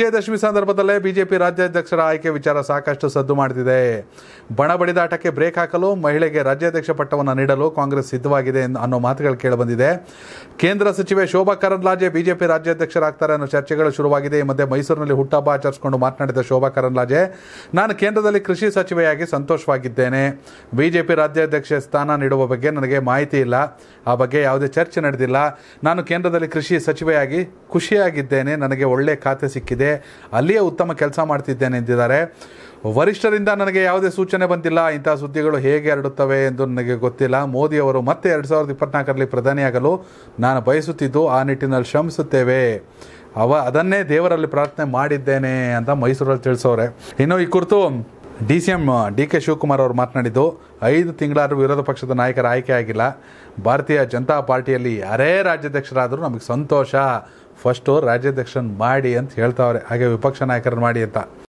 ವಿಜಯದಶಮಿ ಸಂದರ್ಭದಲ್ಲೇ ಬಿಜೆಪಿ ರಾಜ್ಯಾಧ್ಯಕ್ಷರ ಆಯ್ಕೆ ವಿಚಾರ ಸಾಕಷ್ಟು ಸದ್ದು ಮಾಡುತ್ತಿದೆ ಬಣ ಬಡಿದಾಟಕ್ಕೆ ಬ್ರೇಕ್ ಹಾಕಲು ಮಹಿಳೆಗೆ ರಾಜ್ಯಾಧ್ಯಕ್ಷ ಪಟ್ಟವನ್ನು ನೀಡಲು ಕಾಂಗ್ರೆಸ್ ಸಿದ್ಧವಾಗಿದೆ ಅನ್ನೋ ಮಾತುಗಳು ಕೇಳಿಬಂದಿದೆ ಕೇಂದ್ರ ಸಚಿವೆ ಶೋಭಾ ಕರಂದ್ಲಾಜೆ ಬಿಜೆಪಿ ರಾಜ್ಯಾಧ್ಯಕ್ಷರಾಗ್ತಾರೆ ಅನ್ನೋ ಚರ್ಚೆಗಳು ಶುರುವಾಗಿದೆ ಈ ಮಧ್ಯೆ ಮೈಸೂರಿನಲ್ಲಿ ಹುಟ್ಟಹಬ್ಬ ಆಚರಿಸಿಕೊಂಡು ಮಾತನಾಡಿದ ಶೋಭಾ ಕರಂದ್ಲಾಜೆ ನಾನು ಕೇಂದ್ರದಲ್ಲಿ ಕೃಷಿ ಸಚಿವೆಯಾಗಿ ಸಂತೋಷವಾಗಿದ್ದೇನೆ ಬಿಜೆಪಿ ರಾಜ್ಯಾಧ್ಯಕ್ಷ ಸ್ಥಾನ ನೀಡುವ ಬಗ್ಗೆ ನನಗೆ ಮಾಹಿತಿ ಇಲ್ಲ ಆ ಬಗ್ಗೆ ಯಾವುದೇ ಚರ್ಚೆ ನಡೆದಿಲ್ಲ ನಾನು ಕೇಂದ್ರದಲ್ಲಿ ಕೃಷಿ ಸಚಿವೆಯಾಗಿ ಖುಷಿಯಾಗಿದ್ದೇನೆ ನನಗೆ ಒಳ್ಳೆಯ ಖಾತೆ ಸಿಕ್ಕಿದೆ ಅಲ್ಲಿಯೇ ಉತ್ತಮ ಕೆಲಸ ಮಾಡ್ತಿದ್ದೇನೆ ಎಂದಿದ್ದಾರೆ ವರಿಷ್ಠರಿಂದ ನನಗೆ ಯಾವುದೇ ಸೂಚನೆ ಬಂದಿಲ್ಲ ಇಂತಹ ಸುದ್ದಿಗಳು ಹೇಗೆ ಹರಡುತ್ತವೆ ಎಂದು ನನಗೆ ಗೊತ್ತಿಲ್ಲ ಮೋದಿಯವರು ಮತ್ತೆ ಎರಡು ಸಾವಿರದ ಇಪ್ಪತ್ನಾಲ್ಕರಲ್ಲಿ ಪ್ರಧಾನಿಯಾಗಲು ನಾನು ಬಯಸುತ್ತಿದ್ದು ಆ ನಿಟ್ಟಿನಲ್ಲಿ ಶ್ರಮಿಸುತ್ತೇವೆ ಅವ ಅದನ್ನೇ ದೇವರಲ್ಲಿ ಪ್ರಾರ್ಥನೆ ಮಾಡಿದ್ದೇನೆ ಅಂತ ಮೈಸೂರಲ್ಲಿ ತಿಳಿಸೋರೆ ಇನ್ನು ಈ ಕುರಿತು D C M D K Shivakumar ಅವರು ಮಾತನಾಡಿದ್ದು ಐದು ತಿಂಗಳಾದರೂ ವಿರೋಧ ಪಕ್ಷದ ನಾಯಕರ ಆಯ್ಕೆ ಆಗಿಲ್ಲ ಭಾರತೀಯ ಜನತಾ ಪಾರ್ಟಿಯಲ್ಲಿ ಯಾರೇ ರಾಜ್ಯಾಧ್ಯಕ್ಷರಾದರೂ ನಮಗೆ ಸಂತೋಷ ಫಸ್ಟು ರಾಜ್ಯಾಧ್ಯಕ್ಷನ್ ಮಾಡಿ ಅಂತ ಹೇಳ್ತಾವ್ರೆ ಹಾಗೆ ವಿಪಕ್ಷ ನಾಯಕರನ್ನು ಮಾಡಿ ಅಂತ